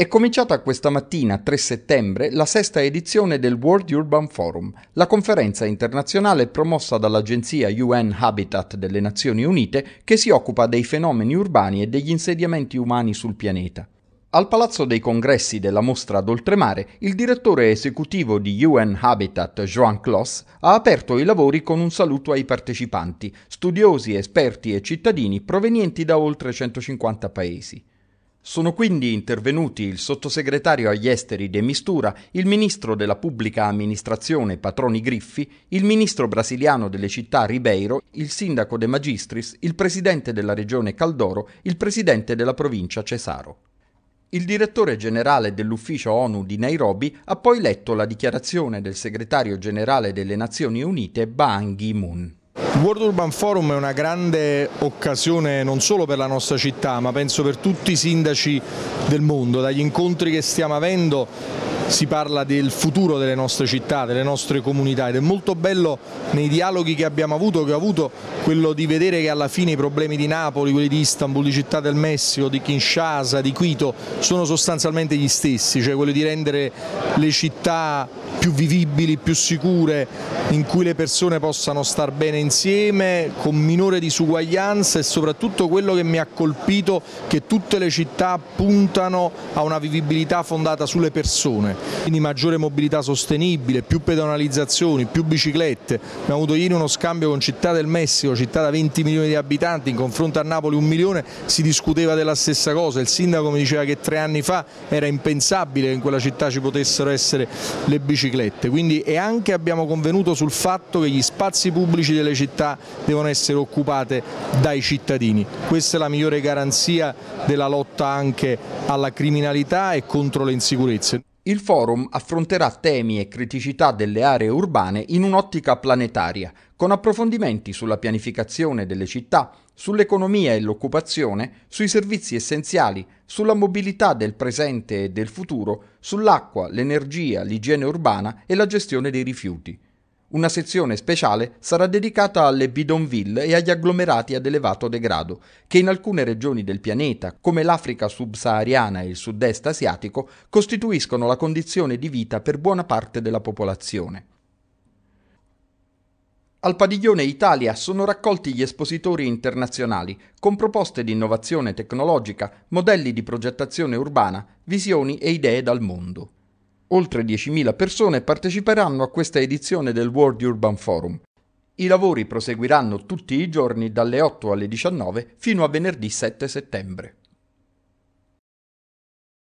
È cominciata questa mattina, 3 settembre, la sesta edizione del World Urban Forum, la conferenza internazionale promossa dall'agenzia UN Habitat delle Nazioni Unite che si occupa dei fenomeni urbani e degli insediamenti umani sul pianeta. Al Palazzo dei Congressi della Mostra d'Oltremare, il direttore esecutivo di UN Habitat, Joan Kloss, ha aperto i lavori con un saluto ai partecipanti, studiosi, esperti e cittadini provenienti da oltre 150 paesi. Sono quindi intervenuti il sottosegretario agli esteri De Mistura, il ministro della pubblica amministrazione Patroni Griffi, il ministro brasiliano delle città Ribeiro, il sindaco De Magistris, il presidente della regione Caldoro, il presidente della provincia Cesaro. Il direttore generale dell'ufficio ONU di Nairobi ha poi letto la dichiarazione del segretario generale delle Nazioni Unite Ban Ki-moon. World Urban Forum è una grande occasione non solo per la nostra città ma penso per tutti i sindaci del mondo, dagli incontri che stiamo avendo si parla del futuro delle nostre città, delle nostre comunità ed è molto bello nei dialoghi che abbiamo avuto, che ho avuto, quello di vedere che alla fine i problemi di Napoli, quelli di Istanbul, di Città del Messico, di Kinshasa, di Quito sono sostanzialmente gli stessi, cioè quello di rendere le città più vivibili, più sicure, in cui le persone possano star bene insieme, con minore disuguaglianza e soprattutto quello che mi ha colpito che tutte le città puntano a una vivibilità fondata sulle persone, quindi maggiore mobilità sostenibile, più pedonalizzazioni, più biciclette. Abbiamo avuto ieri uno scambio con Città del Messico, città da 20 milioni di abitanti, in confronto a Napoli un milione, si discuteva della stessa cosa. Il sindaco mi diceva che tre anni fa era impensabile che in quella città ci potessero essere le biciclette. Quindi e anche abbiamo convenuto sul fatto che gli spazi pubblici delle città devono essere occupate dai cittadini. Questa è la migliore garanzia della lotta anche alla criminalità e contro le insicurezze. Il forum affronterà temi e criticità delle aree urbane in un'ottica planetaria, con approfondimenti sulla pianificazione delle città, sull'economia e l'occupazione, sui servizi essenziali, sulla mobilità del presente e del futuro, sull'acqua, l'energia, l'igiene urbana e la gestione dei rifiuti. Una sezione speciale sarà dedicata alle bidonville e agli agglomerati ad elevato degrado, che in alcune regioni del pianeta, come l'Africa subsahariana e il sud-est asiatico, costituiscono la condizione di vita per buona parte della popolazione. Al padiglione Italia sono raccolti gli espositori internazionali con proposte di innovazione tecnologica, modelli di progettazione urbana, visioni e idee dal mondo. Oltre 10.000 persone parteciperanno a questa edizione del World Urban Forum. I lavori proseguiranno tutti i giorni dalle 8 alle 19 fino a venerdì 7 settembre.